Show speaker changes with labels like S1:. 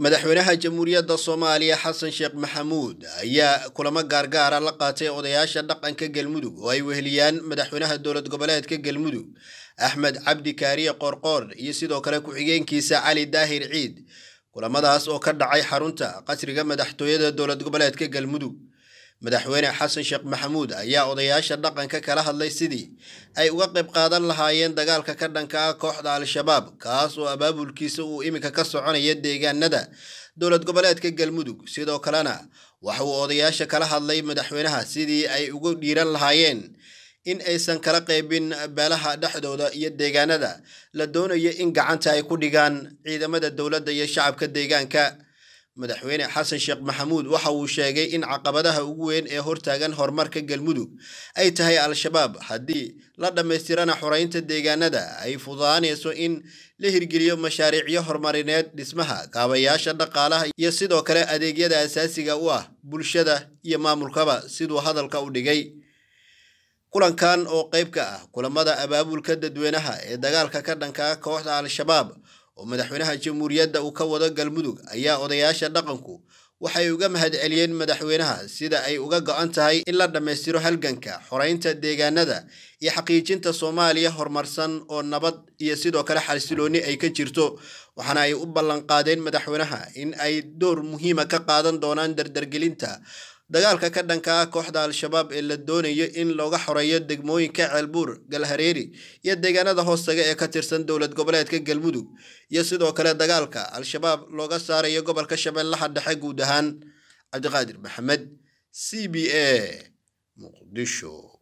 S1: madaxweynaha jamhuuriyadda soomaaliya xasan sheekh maxamuud ayaa kulamo gaargaara la qaatay odayaasha dhaqanka galmudug oo ay weheliyaan madaxweynaha dowlad goboleedka galmudug axmed cabdi kaariye qoorqoor iyo sidoo kale ku-xigeenkiisa cali daahir ciid kulamadaas oo ka dhacay xarunta qasriga madaxtooyada dowlad goboleedka galmudug madaxweyne xasan sheekh maxamuud ayaa odayaasha dhaqanka kala hadlay sidii ay uga qayb qaadan lahaayeen dagaalka ka dhanka ah kooxda al-shabaab kaas oo abaabulkiisa uu iminka ka soconaya deegaanada dowlad goboleedka galmudug sidoo kalena waxa uu odayaasha kala hadlay madaxweynaha sidii ay ugu dhiiran lahaayeen in aysan kala qaybin beelaha dhexdooda iyo deegaanada la doonayo in gacanta ay ku dhigaan ciidamada dowladda iyo shacabka deegaanka madaxweyne xasan sheekh maxamuud waxa uu sheegay in caqabadaha ugu weyn ee hortaagan horumarka galmudug ay tahay al-shabaab haddii la dhammaystirana xoreynta deegaanada ay fududaanayso in la hirgeliyo mashaariicyo horumarineed dhismaha kaabayaasha dhaqaalaha iyo sidoo kale adeegyada asaasiga u ah bulshada iyo maamulkaba siduu hadalka u dhigay kulankan oo qayb ka ah kulamada abaabulka dadweynaha ee dagaalka ka dhankaa kooxda al-shabaab oo madaxweynaha jamhuuriyadda uu ka wado galmudug ayaa odayaasha dhaqanku waxay uga mahadceliyeen madaxweynaha sida ay uga go'an tahay in la dhammaystiro halganka xoraynta deegaanada iyo xaqiijinta soomaaliya horumarsan oo nabad iyo sidoo kale xasiloonni ay ka jirto waxaana ay u ballanqaadeen madaxweynaha in ay door muhiima ka qaadan doonaan dardargelinta dagaalka ka dhanka ah kooxda al-shabaab ee la doonayo in looga xoreeyo degmooyinka ceelbuur galhareeri iyo deegaanada hoostaga ee ka tirsan dowlad goboleedka galmudug iyo sidoo kale dagaalka al-shabaab looga saarayo gobolka shabeellaha dhexe guud ahaan cabdiqaadir maxamed c b a muqdisho